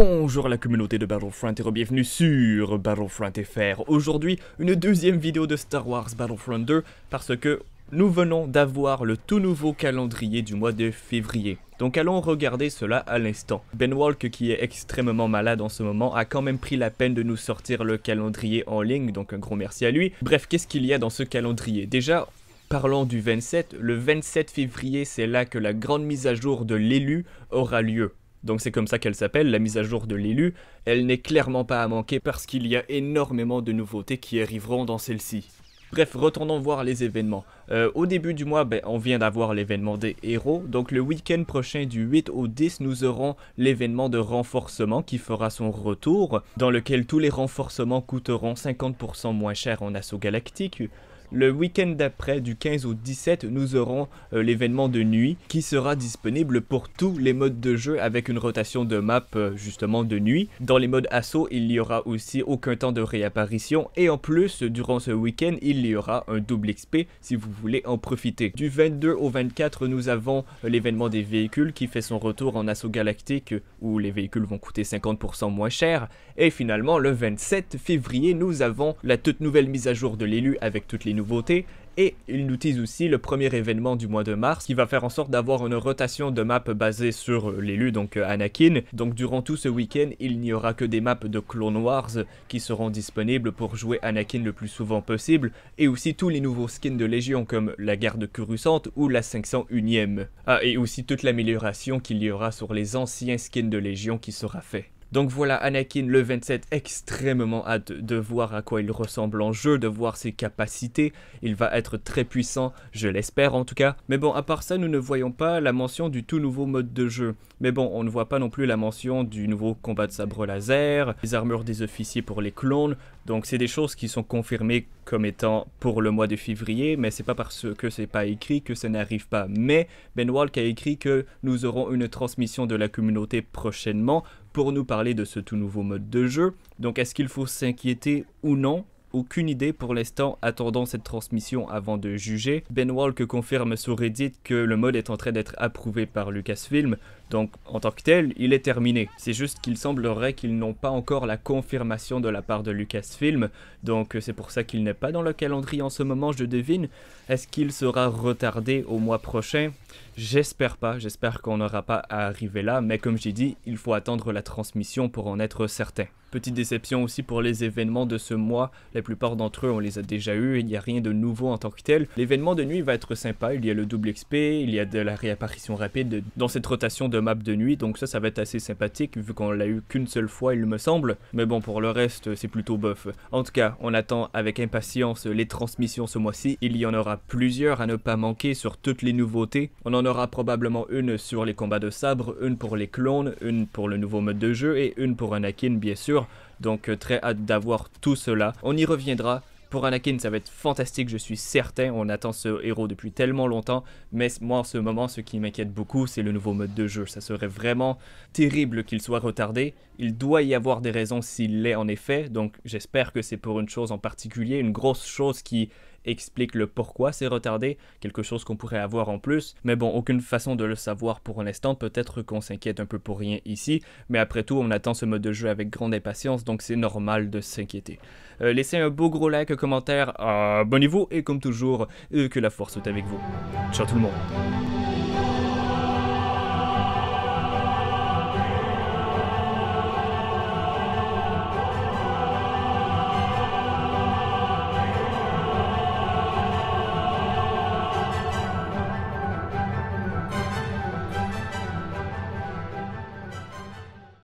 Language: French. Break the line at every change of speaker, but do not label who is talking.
Bonjour la communauté de Battlefront et bienvenue sur Battlefront FR. Aujourd'hui, une deuxième vidéo de Star Wars Battlefront 2 parce que nous venons d'avoir le tout nouveau calendrier du mois de février. Donc allons regarder cela à l'instant. Ben Walk, qui est extrêmement malade en ce moment, a quand même pris la peine de nous sortir le calendrier en ligne, donc un gros merci à lui. Bref, qu'est-ce qu'il y a dans ce calendrier Déjà, Parlons du 27, le 27 février, c'est là que la grande mise à jour de l'élu aura lieu donc c'est comme ça qu'elle s'appelle, la mise à jour de l'élu, elle n'est clairement pas à manquer parce qu'il y a énormément de nouveautés qui arriveront dans celle-ci. Bref, retournons voir les événements. Euh, au début du mois, ben, on vient d'avoir l'événement des héros, donc le week-end prochain du 8 au 10, nous aurons l'événement de renforcement qui fera son retour, dans lequel tous les renforcements coûteront 50% moins cher en assaut galactique. Le week-end d'après, du 15 au 17, nous aurons euh, l'événement de nuit qui sera disponible pour tous les modes de jeu avec une rotation de map euh, justement de nuit. Dans les modes assaut, il n'y aura aussi aucun temps de réapparition et en plus, durant ce week-end, il y aura un double XP si vous voulez en profiter. Du 22 au 24, nous avons euh, l'événement des véhicules qui fait son retour en assaut galactique où les véhicules vont coûter 50% moins cher. Et finalement, le 27 février, nous avons la toute nouvelle mise à jour de l'élu avec toutes les et il nous tise aussi le premier événement du mois de mars qui va faire en sorte d'avoir une rotation de maps basée sur l'élu, donc euh, Anakin. Donc durant tout ce week-end, il n'y aura que des maps de Clone Wars qui seront disponibles pour jouer Anakin le plus souvent possible et aussi tous les nouveaux skins de Légion comme la garde Curussante ou la 501ème. Ah, et aussi toute l'amélioration qu'il y aura sur les anciens skins de Légion qui sera fait. Donc voilà Anakin le 27, extrêmement hâte de voir à quoi il ressemble en jeu, de voir ses capacités. Il va être très puissant, je l'espère en tout cas. Mais bon, à part ça, nous ne voyons pas la mention du tout nouveau mode de jeu. Mais bon, on ne voit pas non plus la mention du nouveau combat de sabre laser, les armures des officiers pour les clones. Donc c'est des choses qui sont confirmées comme étant pour le mois de février, mais c'est pas parce que c'est pas écrit que ça n'arrive pas. Mais Ben Walk a écrit que nous aurons une transmission de la communauté prochainement pour nous parler de ce tout nouveau mode de jeu. Donc est-ce qu'il faut s'inquiéter ou non aucune idée pour l'instant, attendant cette transmission avant de juger. Ben Walk confirme sur Reddit que le mode est en train d'être approuvé par Lucasfilm, donc en tant que tel, il est terminé. C'est juste qu'il semblerait qu'ils n'ont pas encore la confirmation de la part de Lucasfilm, donc euh, c'est pour ça qu'il n'est pas dans le calendrier en ce moment, je devine. Est-ce qu'il sera retardé au mois prochain J'espère pas, j'espère qu'on n'aura pas à arriver là, mais comme j'ai dit, il faut attendre la transmission pour en être certain. Petite déception aussi pour les événements de ce mois, la plupart d'entre eux on les a déjà eus, il n'y a rien de nouveau en tant que tel. L'événement de nuit va être sympa, il y a le double XP, il y a de la réapparition rapide dans cette rotation de map de nuit, donc ça, ça va être assez sympathique, vu qu'on l'a eu qu'une seule fois, il me semble. Mais bon, pour le reste, c'est plutôt bof. En tout cas, on attend avec impatience les transmissions ce mois-ci. Il y en aura plusieurs à ne pas manquer sur toutes les nouveautés. On en aura probablement une sur les combats de sabre, une pour les clones, une pour le nouveau mode de jeu et une pour Anakin, bien sûr. Donc euh, très hâte d'avoir tout cela. On y reviendra pour Anakin, ça va être fantastique, je suis certain. On attend ce héros depuis tellement longtemps. Mais moi, en ce moment, ce qui m'inquiète beaucoup, c'est le nouveau mode de jeu. Ça serait vraiment terrible qu'il soit retardé. Il doit y avoir des raisons s'il l'est en effet. Donc j'espère que c'est pour une chose en particulier, une grosse chose qui explique le pourquoi c'est retardé, quelque chose qu'on pourrait avoir en plus, mais bon, aucune façon de le savoir pour l'instant, peut-être qu'on s'inquiète un peu pour rien ici, mais après tout, on attend ce mode de jeu avec grande impatience, donc c'est normal de s'inquiéter. Euh, laissez un beau gros like, commentaire, abonnez-vous, et comme toujours, euh, que la force soit avec vous. Ciao tout le monde